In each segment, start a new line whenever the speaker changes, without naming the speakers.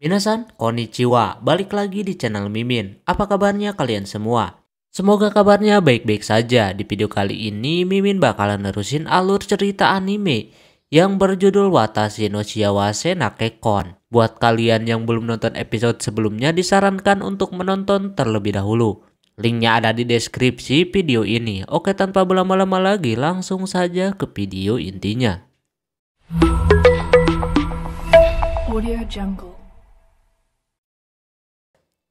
Minasan, konnichiwa, balik lagi di channel Mimin. Apa kabarnya kalian semua? Semoga kabarnya baik-baik saja. Di video kali ini, Mimin bakalan nerusin alur cerita anime yang berjudul Watashi no Shiawase Nakekon. Buat kalian yang belum nonton episode sebelumnya, disarankan untuk menonton terlebih dahulu. Linknya ada di deskripsi video ini. Oke, tanpa berlama-lama lagi, langsung saja ke video intinya. Audio Jungle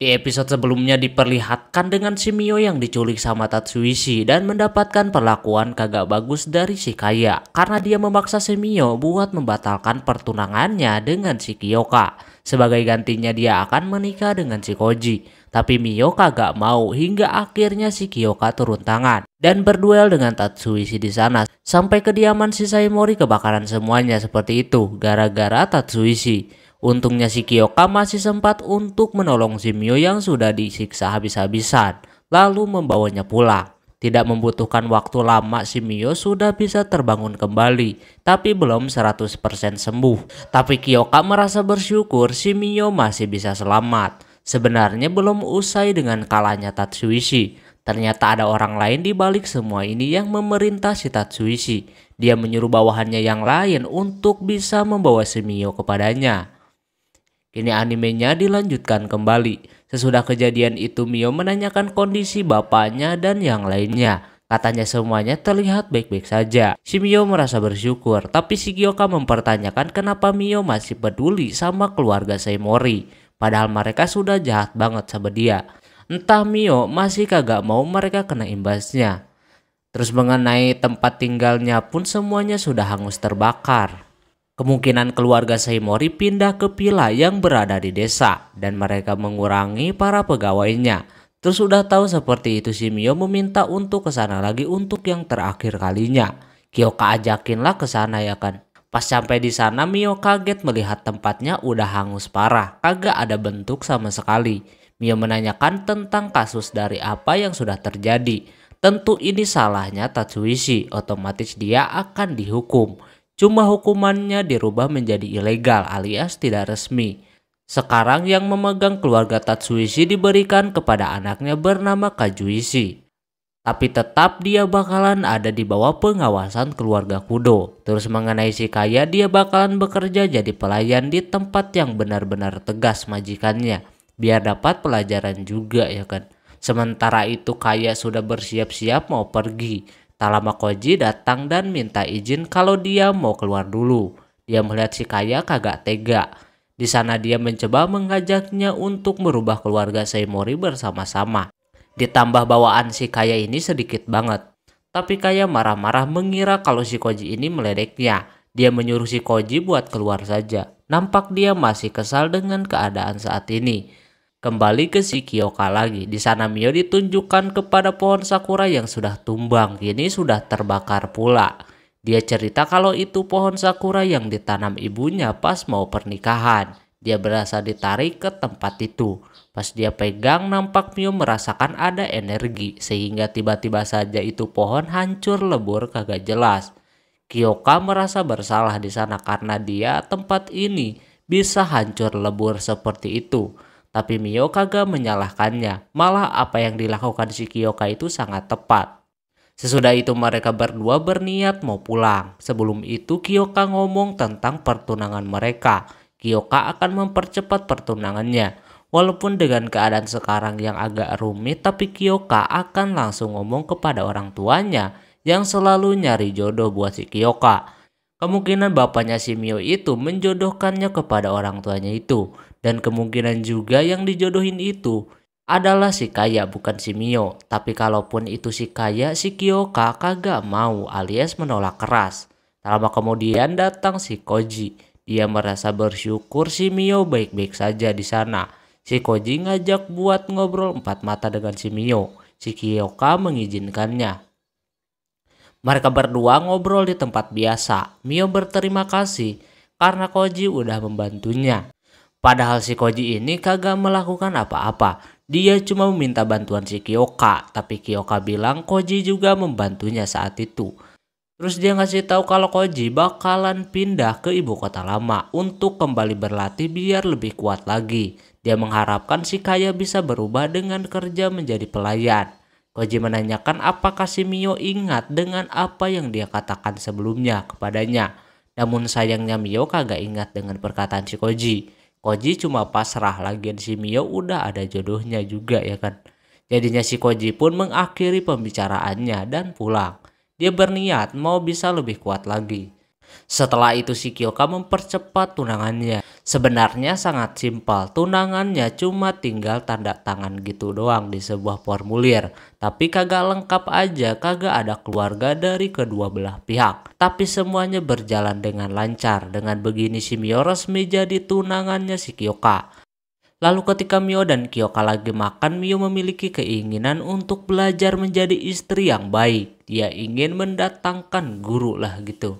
di episode sebelumnya diperlihatkan dengan Mio yang diculik sama Tatsuishi dan mendapatkan perlakuan kagak bagus dari si Kaya karena dia memaksa Mio buat membatalkan pertunangannya dengan si Kiyoka. Sebagai gantinya dia akan menikah dengan si Koji. Tapi Mio kagak mau hingga akhirnya si Kiyoka turun tangan dan berduel dengan Tatsuishi di sana sampai kediaman si Saimori kebakaran semuanya seperti itu gara-gara Tatsuishi. Untungnya si Kiyoka masih sempat untuk menolong Simio yang sudah disiksa habis-habisan, lalu membawanya pulang. Tidak membutuhkan waktu lama Simio sudah bisa terbangun kembali, tapi belum 100% sembuh. Tapi Kiyoka merasa bersyukur Simio masih bisa selamat. Sebenarnya belum usai dengan kalahnya Tatsuishi. Ternyata ada orang lain di balik semua ini yang memerintah si Tatsuishi. Dia menyuruh bawahannya yang lain untuk bisa membawa Simio kepadanya. Kini animenya dilanjutkan kembali. Sesudah kejadian itu Mio menanyakan kondisi bapaknya dan yang lainnya. Katanya semuanya terlihat baik-baik saja. Si Mio merasa bersyukur, tapi si Gyoka mempertanyakan kenapa Mio masih peduli sama keluarga Seimori, Padahal mereka sudah jahat banget sama dia. Entah Mio masih kagak mau mereka kena imbasnya. Terus mengenai tempat tinggalnya pun semuanya sudah hangus terbakar. Kemungkinan keluarga Seimori pindah ke pila yang berada di desa dan mereka mengurangi para pegawainya. Terus udah tahu seperti itu Simio meminta untuk ke sana lagi untuk yang terakhir kalinya. Kyoka ajakinlah ke sana ya kan. Pas sampai di sana Mio kaget melihat tempatnya udah hangus parah, kagak ada bentuk sama sekali. Mio menanyakan tentang kasus dari apa yang sudah terjadi. Tentu ini salahnya Tatsuishi, otomatis dia akan dihukum. Cuma hukumannya dirubah menjadi ilegal alias tidak resmi. Sekarang yang memegang keluarga Tatsuishi diberikan kepada anaknya bernama Kajuishi. Tapi tetap dia bakalan ada di bawah pengawasan keluarga Kudo. Terus mengenai si Kaya, dia bakalan bekerja jadi pelayan di tempat yang benar-benar tegas majikannya. Biar dapat pelajaran juga ya kan. Sementara itu Kaya sudah bersiap-siap mau pergi. Tak lama Koji datang dan minta izin kalau dia mau keluar dulu. Dia melihat si Kaya kagak tega. Di sana dia mencoba mengajaknya untuk merubah keluarga Seimori bersama-sama. Ditambah bawaan si Kaya ini sedikit banget. Tapi Kaya marah-marah mengira kalau si Koji ini meledeknya. Dia menyuruh si Koji buat keluar saja. Nampak dia masih kesal dengan keadaan saat ini. Kembali ke si Kyoka lagi. Di sana Mio ditunjukkan kepada pohon sakura yang sudah tumbang, kini sudah terbakar pula. Dia cerita kalau itu pohon sakura yang ditanam ibunya pas mau pernikahan. Dia berasa ditarik ke tempat itu. Pas dia pegang nampak Mio merasakan ada energi sehingga tiba-tiba saja itu pohon hancur lebur kagak jelas. Kyoka merasa bersalah di sana karena dia tempat ini bisa hancur lebur seperti itu. Tapi Miyokaga menyalahkannya, malah apa yang dilakukan si Kiyoka itu sangat tepat. Sesudah itu mereka berdua berniat mau pulang. Sebelum itu Kiyoka ngomong tentang pertunangan mereka. Kiyoka akan mempercepat pertunangannya. Walaupun dengan keadaan sekarang yang agak rumit, tapi Kiyoka akan langsung ngomong kepada orang tuanya yang selalu nyari jodoh buat si Kiyoka. Kemungkinan bapaknya Simio itu menjodohkannya kepada orang tuanya itu, dan kemungkinan juga yang dijodohin itu adalah si Kaya bukan Simio. Tapi kalaupun itu si Kaya, si Kyoka kagak mau alias menolak keras. Tak lama kemudian datang si Koji. Dia merasa bersyukur Simio baik-baik saja di sana. Si Koji ngajak buat ngobrol empat mata dengan Simio. Si Kyoka mengizinkannya. Mereka berdua ngobrol di tempat biasa. Mio berterima kasih karena Koji udah membantunya. Padahal si Koji ini kagak melakukan apa-apa. Dia cuma meminta bantuan si Kiyoka, tapi Kiyoka bilang Koji juga membantunya saat itu. Terus dia ngasih tahu kalau Koji bakalan pindah ke ibu kota lama untuk kembali berlatih biar lebih kuat lagi. Dia mengharapkan si Kaya bisa berubah dengan kerja menjadi pelayan. Koji menanyakan apakah Simio ingat dengan apa yang dia katakan sebelumnya kepadanya. Namun sayangnya Mio kagak ingat dengan perkataan si Koji. Koji cuma pasrah lagi si Mio udah ada jodohnya juga ya kan. Jadinya si Koji pun mengakhiri pembicaraannya dan pulang. Dia berniat mau bisa lebih kuat lagi. Setelah itu si Kyoka mempercepat tunangannya. Sebenarnya sangat simpel, tunangannya cuma tinggal tanda tangan gitu doang di sebuah formulir. Tapi kagak lengkap aja, kagak ada keluarga dari kedua belah pihak. Tapi semuanya berjalan dengan lancar. Dengan begini si Mio resmi jadi tunangannya si Kyoka. Lalu ketika Mio dan Kyoka lagi makan, Mio memiliki keinginan untuk belajar menjadi istri yang baik. Dia ingin mendatangkan guru lah gitu.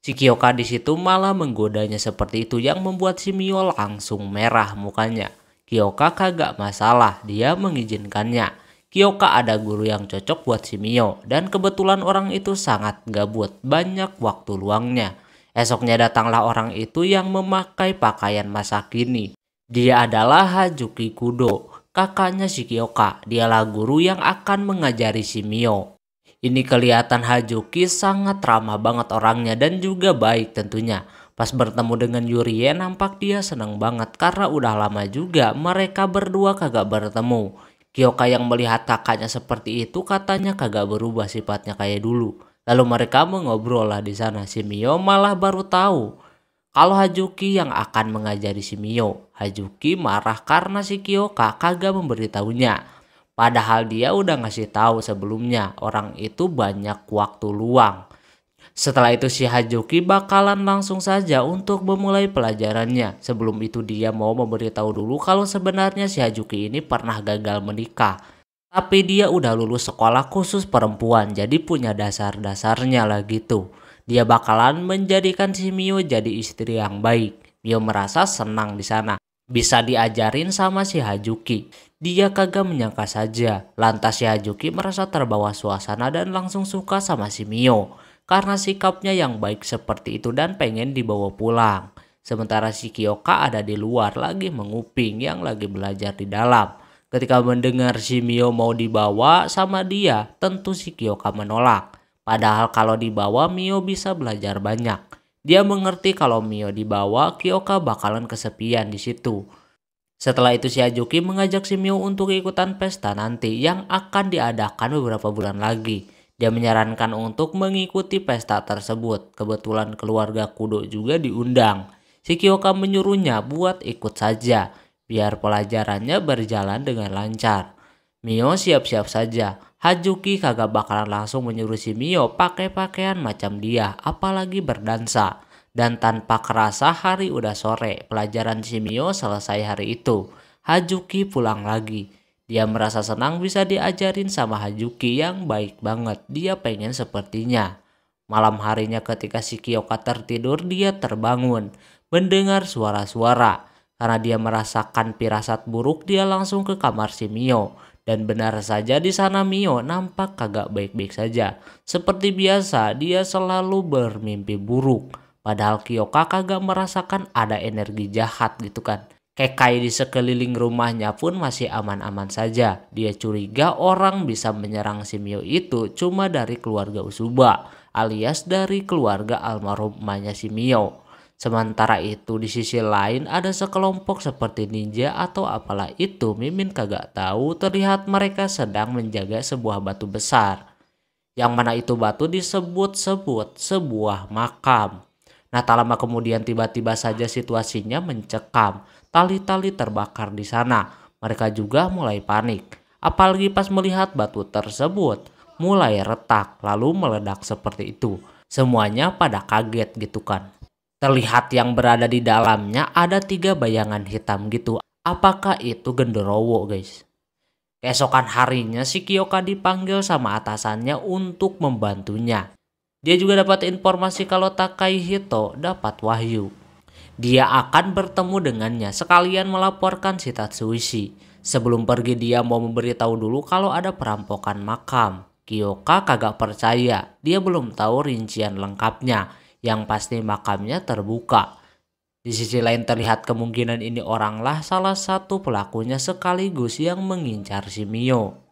Si Kyoka di situ malah menggodanya seperti itu yang membuat si Mio langsung merah mukanya. Kyoka kagak masalah, dia mengizinkannya. Kyoka ada guru yang cocok buat si Mio, dan kebetulan orang itu sangat gabut, banyak waktu luangnya. Esoknya datanglah orang itu yang memakai pakaian masa kini. Dia adalah Hajuki Kudo, kakaknya si Kyoka. Dialah guru yang akan mengajari si Mio. Ini kelihatan Hajuki sangat ramah banget orangnya dan juga baik tentunya. Pas bertemu dengan Yurie nampak dia senang banget karena udah lama juga mereka berdua kagak bertemu. Kyoka yang melihat kakaknya seperti itu katanya kagak berubah sifatnya kayak dulu. Lalu mereka mengobrol lah di sana. Si Mio malah baru tahu kalau Hajuki yang akan mengajari si Mio. Hajuki marah karena si Kyoka kagak memberitahunya. Padahal dia udah ngasih tahu sebelumnya orang itu banyak waktu luang. Setelah itu si Hajuki bakalan langsung saja untuk memulai pelajarannya. Sebelum itu dia mau memberitahu dulu kalau sebenarnya si Hajuki ini pernah gagal menikah. Tapi dia udah lulus sekolah khusus perempuan jadi punya dasar-dasarnya lah gitu. Dia bakalan menjadikan si Mio jadi istri yang baik. Mio merasa senang di sana. Bisa diajarin sama si Hajuki. Dia kagak menyangka saja, lantas si Hajuki merasa terbawa suasana dan langsung suka sama si Mio. Karena sikapnya yang baik seperti itu dan pengen dibawa pulang. Sementara si Kyoka ada di luar lagi menguping yang lagi belajar di dalam. Ketika mendengar si Mio mau dibawa sama dia, tentu si Kyoka menolak. Padahal kalau dibawa Mio bisa belajar banyak. Dia mengerti kalau Mio dibawa, Kyoka bakalan kesepian di situ. Setelah itu si Ajuki mengajak si Mio untuk ikutan pesta nanti yang akan diadakan beberapa bulan lagi. Dia menyarankan untuk mengikuti pesta tersebut. Kebetulan keluarga Kudo juga diundang. Si Kyoka menyuruhnya buat ikut saja, biar pelajarannya berjalan dengan lancar. Mio siap-siap saja. Hajuki kagak bakalan langsung menyuruh si Mio pakai pakaian macam dia, apalagi berdansa. Dan tanpa kerasa hari udah sore, pelajaran si Mio selesai hari itu. Hajuki pulang lagi. Dia merasa senang bisa diajarin sama Hajuki yang baik banget. Dia pengen sepertinya. Malam harinya ketika si Kiyoka tertidur, dia terbangun. Mendengar suara-suara. Karena dia merasakan pirasat buruk, dia langsung ke kamar si Mio dan benar saja di sana Mio nampak kagak baik-baik saja. Seperti biasa, dia selalu bermimpi buruk. Padahal Kiyoka kagak merasakan ada energi jahat gitu kan. Kekai di sekeliling rumahnya pun masih aman-aman saja. Dia curiga orang bisa menyerang si Mio itu cuma dari keluarga Usuba alias dari keluarga almarhum emaknya si Mio. Sementara itu di sisi lain ada sekelompok seperti ninja atau apalah itu Mimin kagak tahu terlihat mereka sedang menjaga sebuah batu besar. Yang mana itu batu disebut-sebut sebuah makam. Nah tak lama kemudian tiba-tiba saja situasinya mencekam. Tali-tali terbakar di sana. Mereka juga mulai panik. Apalagi pas melihat batu tersebut mulai retak lalu meledak seperti itu. Semuanya pada kaget gitu kan. Terlihat yang berada di dalamnya ada tiga bayangan hitam gitu. Apakah itu genderowo guys? Keesokan harinya si Kiyoka dipanggil sama atasannya untuk membantunya. Dia juga dapat informasi kalau Takai Hito dapat wahyu. Dia akan bertemu dengannya sekalian melaporkan si Tatsuishi. Sebelum pergi dia mau memberitahu dulu kalau ada perampokan makam. Kiyoka kagak percaya, dia belum tahu rincian lengkapnya yang pasti makamnya terbuka. Di sisi lain terlihat kemungkinan ini oranglah salah satu pelakunya sekaligus yang mengincar si Mio.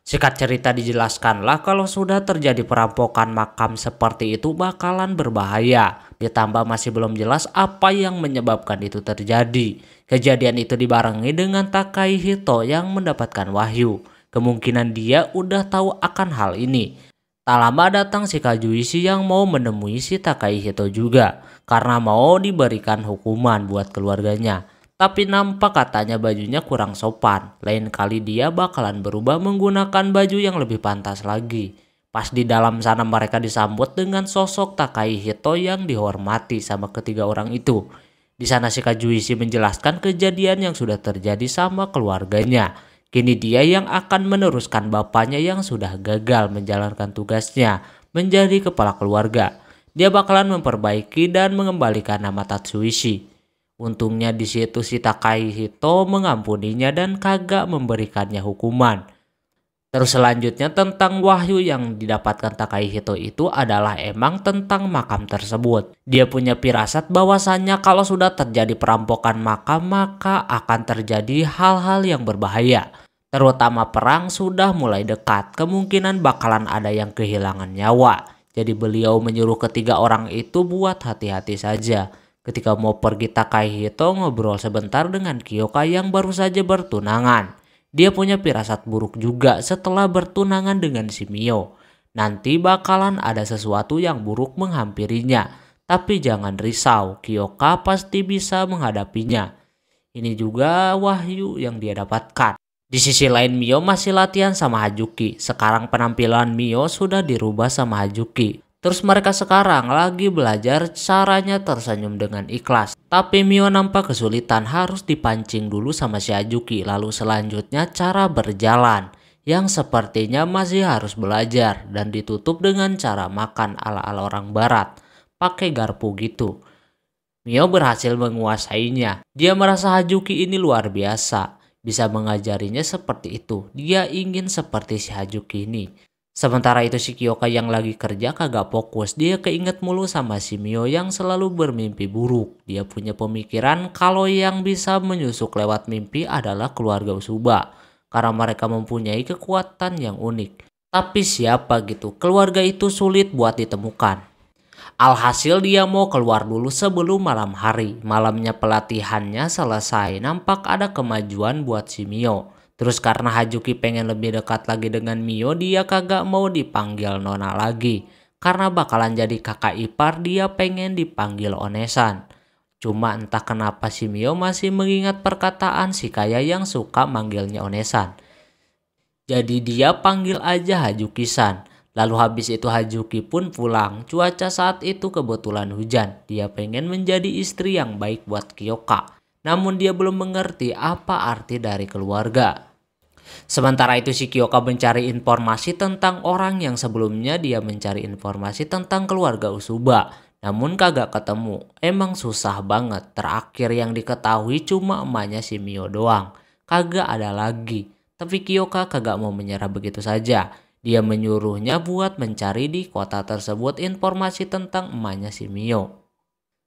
Sikat cerita dijelaskanlah kalau sudah terjadi perampokan makam seperti itu bakalan berbahaya. Ditambah masih belum jelas apa yang menyebabkan itu terjadi. Kejadian itu dibarengi dengan Takai Hito yang mendapatkan wahyu. Kemungkinan dia udah tahu akan hal ini. Tak lama datang si Kajuishi yang mau menemui si Takaihito juga karena mau diberikan hukuman buat keluarganya. Tapi nampak katanya bajunya kurang sopan. Lain kali dia bakalan berubah menggunakan baju yang lebih pantas lagi. Pas di dalam sana mereka disambut dengan sosok Takaihito yang dihormati sama ketiga orang itu. Di sana si Kajuishi menjelaskan kejadian yang sudah terjadi sama keluarganya. Kini dia yang akan meneruskan bapaknya yang sudah gagal menjalankan tugasnya menjadi kepala keluarga. Dia bakalan memperbaiki dan mengembalikan nama Tatsuishi. Untungnya di situ si hito mengampuninya dan kagak memberikannya hukuman. Terus selanjutnya tentang wahyu yang didapatkan Takahito itu adalah emang tentang makam tersebut. Dia punya pirasat bahwasannya kalau sudah terjadi perampokan makam maka akan terjadi hal-hal yang berbahaya. Terutama perang sudah mulai dekat, kemungkinan bakalan ada yang kehilangan nyawa. Jadi beliau menyuruh ketiga orang itu buat hati-hati saja. Ketika mau pergi Takahito ngobrol sebentar dengan Kiyoka yang baru saja bertunangan. Dia punya pirasat buruk juga setelah bertunangan dengan si Mio. Nanti bakalan ada sesuatu yang buruk menghampirinya. Tapi jangan risau, Kiyoka pasti bisa menghadapinya. Ini juga wahyu yang dia dapatkan. Di sisi lain Mio masih latihan sama Hajuki. Sekarang penampilan Mio sudah dirubah sama Hajuki. Terus mereka sekarang lagi belajar caranya tersenyum dengan ikhlas. Tapi Mio nampak kesulitan harus dipancing dulu sama Ajuki lalu selanjutnya cara berjalan yang sepertinya masih harus belajar dan ditutup dengan cara makan ala-ala orang barat pakai garpu gitu. Mio berhasil menguasainya. Dia merasa Hajuki ini luar biasa. Bisa mengajarinya seperti itu. Dia ingin seperti si Hajuki ini. Sementara itu si Kyoka yang lagi kerja kagak fokus. Dia keinget mulu sama si Mio yang selalu bermimpi buruk. Dia punya pemikiran kalau yang bisa menyusuk lewat mimpi adalah keluarga Usuba. Karena mereka mempunyai kekuatan yang unik. Tapi siapa gitu? Keluarga itu sulit buat ditemukan. Alhasil dia mau keluar dulu sebelum malam hari. Malamnya pelatihannya selesai. Nampak ada kemajuan buat si Mio. Terus karena Hajuki pengen lebih dekat lagi dengan Mio, dia kagak mau dipanggil Nona lagi. Karena bakalan jadi kakak ipar, dia pengen dipanggil Onesan. Cuma entah kenapa si Mio masih mengingat perkataan si Kaya yang suka manggilnya Onesan. Jadi dia panggil aja Hajuki-san. Lalu habis itu Hajuki pun pulang. Cuaca saat itu kebetulan hujan. Dia pengen menjadi istri yang baik buat Kyoka. Namun dia belum mengerti apa arti dari keluarga. Sementara itu si mencari informasi tentang orang yang sebelumnya dia mencari informasi tentang keluarga Usuba. Namun kagak ketemu, emang susah banget. Terakhir yang diketahui cuma emaknya si Mio doang. Kagak ada lagi. Tapi Kyoka kagak mau menyerah begitu saja. Dia menyuruhnya buat mencari di kota tersebut informasi tentang emaknya si Mio.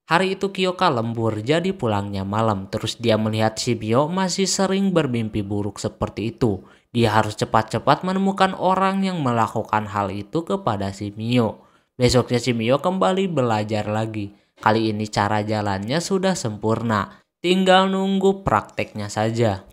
Hari itu Kiyoka lembur jadi pulangnya malam terus dia melihat Shibio masih sering bermimpi buruk seperti itu. Dia harus cepat-cepat menemukan orang yang melakukan hal itu kepada Shibio. Besoknya Shibio kembali belajar lagi. Kali ini cara jalannya sudah sempurna. Tinggal nunggu prakteknya saja.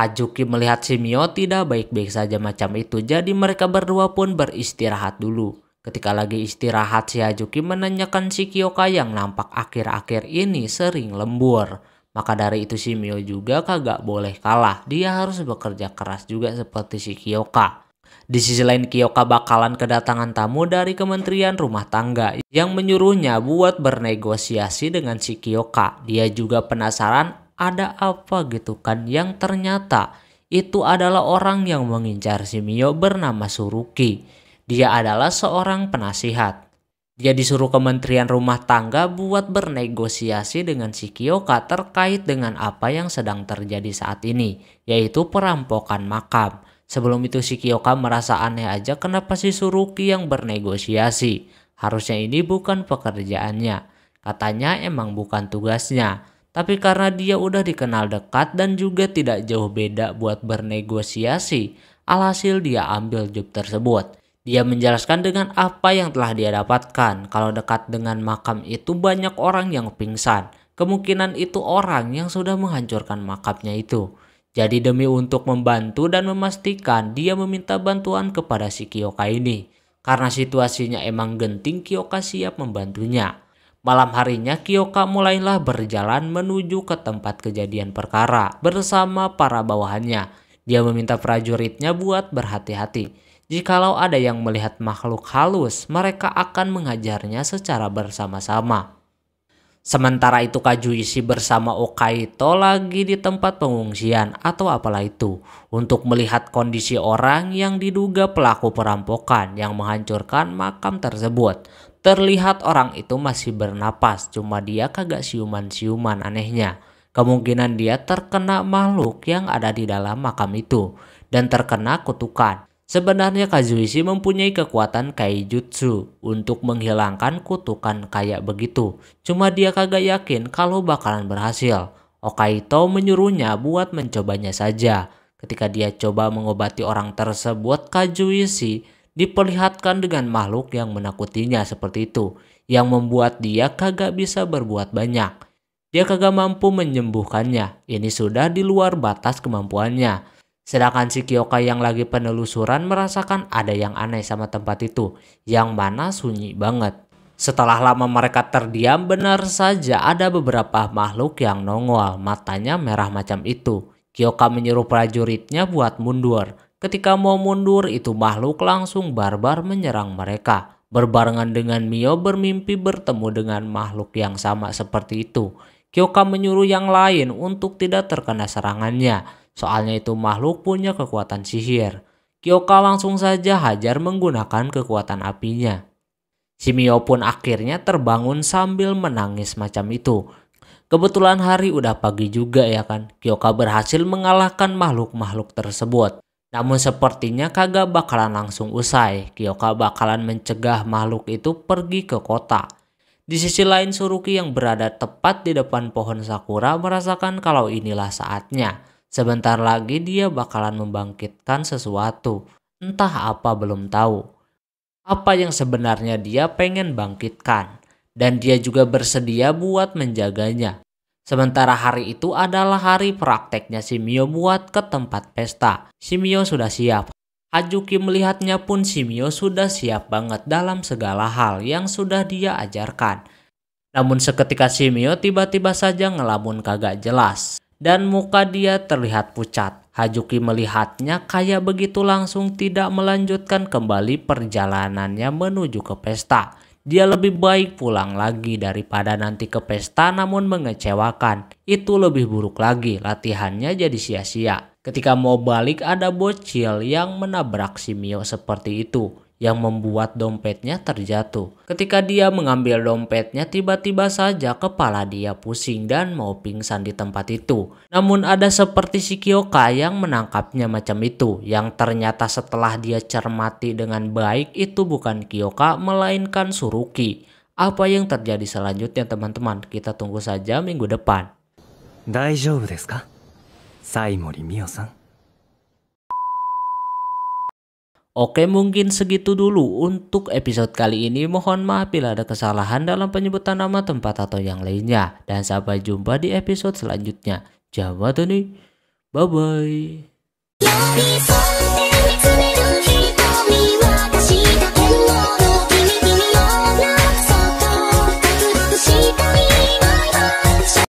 Hajuki melihat Shimio tidak baik-baik saja macam itu jadi mereka berdua pun beristirahat dulu. Ketika lagi istirahat si Hajuki menanyakan si Kyoka yang nampak akhir-akhir ini sering lembur. Maka dari itu si Mio juga kagak boleh kalah. Dia harus bekerja keras juga seperti si Kyoka. Di sisi lain Kyoka bakalan kedatangan tamu dari Kementerian Rumah Tangga yang menyuruhnya buat bernegosiasi dengan si Kyoka. Dia juga penasaran ada apa gitu kan yang ternyata itu adalah orang yang mengincar si Mio bernama Suruki. Dia adalah seorang penasihat. Dia disuruh Kementerian Rumah Tangga buat bernegosiasi dengan si Kiyoka terkait dengan apa yang sedang terjadi saat ini, yaitu perampokan makam. Sebelum itu si Kiyoka merasa aneh aja kenapa si Suruki yang bernegosiasi. Harusnya ini bukan pekerjaannya. Katanya emang bukan tugasnya. Tapi karena dia udah dikenal dekat dan juga tidak jauh beda buat bernegosiasi, alhasil dia ambil job tersebut. Dia menjelaskan dengan apa yang telah dia dapatkan. Kalau dekat dengan makam itu banyak orang yang pingsan. Kemungkinan itu orang yang sudah menghancurkan makamnya itu. Jadi demi untuk membantu dan memastikan dia meminta bantuan kepada si Kiyoka ini. Karena situasinya emang genting Kiyoka siap membantunya. Malam harinya Kiyoka mulailah berjalan menuju ke tempat kejadian perkara bersama para bawahannya. Dia meminta prajuritnya buat berhati-hati Jikalau ada yang melihat makhluk halus, mereka akan menghajarnya secara bersama-sama. Sementara itu Kajuishi bersama Okaito lagi di tempat pengungsian atau apalah itu untuk melihat kondisi orang yang diduga pelaku perampokan yang menghancurkan makam tersebut. Terlihat orang itu masih bernapas cuma dia kagak siuman-siuman anehnya. Kemungkinan dia terkena makhluk yang ada di dalam makam itu dan terkena kutukan. Sebenarnya Kazuishi mempunyai kekuatan kaijutsu untuk menghilangkan kutukan kayak begitu. Cuma dia kagak yakin kalau bakalan berhasil. Okaito menyuruhnya buat mencobanya saja. Ketika dia coba mengobati orang tersebut, Kazuishi diperlihatkan dengan makhluk yang menakutinya seperti itu. Yang membuat dia kagak bisa berbuat banyak. Dia kagak mampu menyembuhkannya. Ini sudah di luar batas kemampuannya Sedangkan si KyoKa yang lagi penelusuran merasakan ada yang aneh sama tempat itu, yang mana sunyi banget. Setelah lama mereka terdiam, benar saja ada beberapa makhluk yang nongol, matanya merah macam itu. Kyoka menyuruh prajuritnya buat mundur. Ketika mau mundur, itu makhluk langsung barbar menyerang mereka. Berbarengan dengan Mio bermimpi bertemu dengan makhluk yang sama seperti itu. Kyoka menyuruh yang lain untuk tidak terkena serangannya. Soalnya itu makhluk punya kekuatan sihir. Kyoka langsung saja hajar menggunakan kekuatan apinya. Simio pun akhirnya terbangun sambil menangis macam itu. Kebetulan hari udah pagi juga ya kan. Kyoka berhasil mengalahkan makhluk-makhluk tersebut. Namun sepertinya kagak bakalan langsung usai. Kyoka bakalan mencegah makhluk itu pergi ke kota. Di sisi lain Suruki yang berada tepat di depan pohon sakura merasakan kalau inilah saatnya. Sebentar lagi dia bakalan membangkitkan sesuatu, entah apa belum tahu. Apa yang sebenarnya dia pengen bangkitkan, dan dia juga bersedia buat menjaganya. Sementara hari itu adalah hari prakteknya Simio buat ke tempat pesta. Simio sudah siap. Ajuki melihatnya pun Simio sudah siap banget dalam segala hal yang sudah dia ajarkan. Namun seketika Simio tiba-tiba saja ngelamun kagak jelas dan muka dia terlihat pucat. Hajuki melihatnya kaya begitu langsung tidak melanjutkan kembali perjalanannya menuju ke pesta. Dia lebih baik pulang lagi daripada nanti ke pesta namun mengecewakan. Itu lebih buruk lagi, latihannya jadi sia-sia. Ketika mau balik ada bocil yang menabrak Simio seperti itu yang membuat dompetnya terjatuh. Ketika dia mengambil dompetnya, tiba-tiba saja kepala dia pusing dan mau pingsan di tempat itu. Namun ada seperti si Kyoka yang menangkapnya macam itu, yang ternyata setelah dia cermati dengan baik itu bukan Kyoka melainkan Suruki. Apa yang terjadi selanjutnya teman-teman? Kita tunggu saja minggu depan. Mio-san. Oke mungkin segitu dulu untuk episode kali ini mohon maaf bila ada kesalahan dalam penyebutan nama tempat atau yang lainnya dan sampai jumpa di episode selanjutnya. Jawa Tani, bye bye.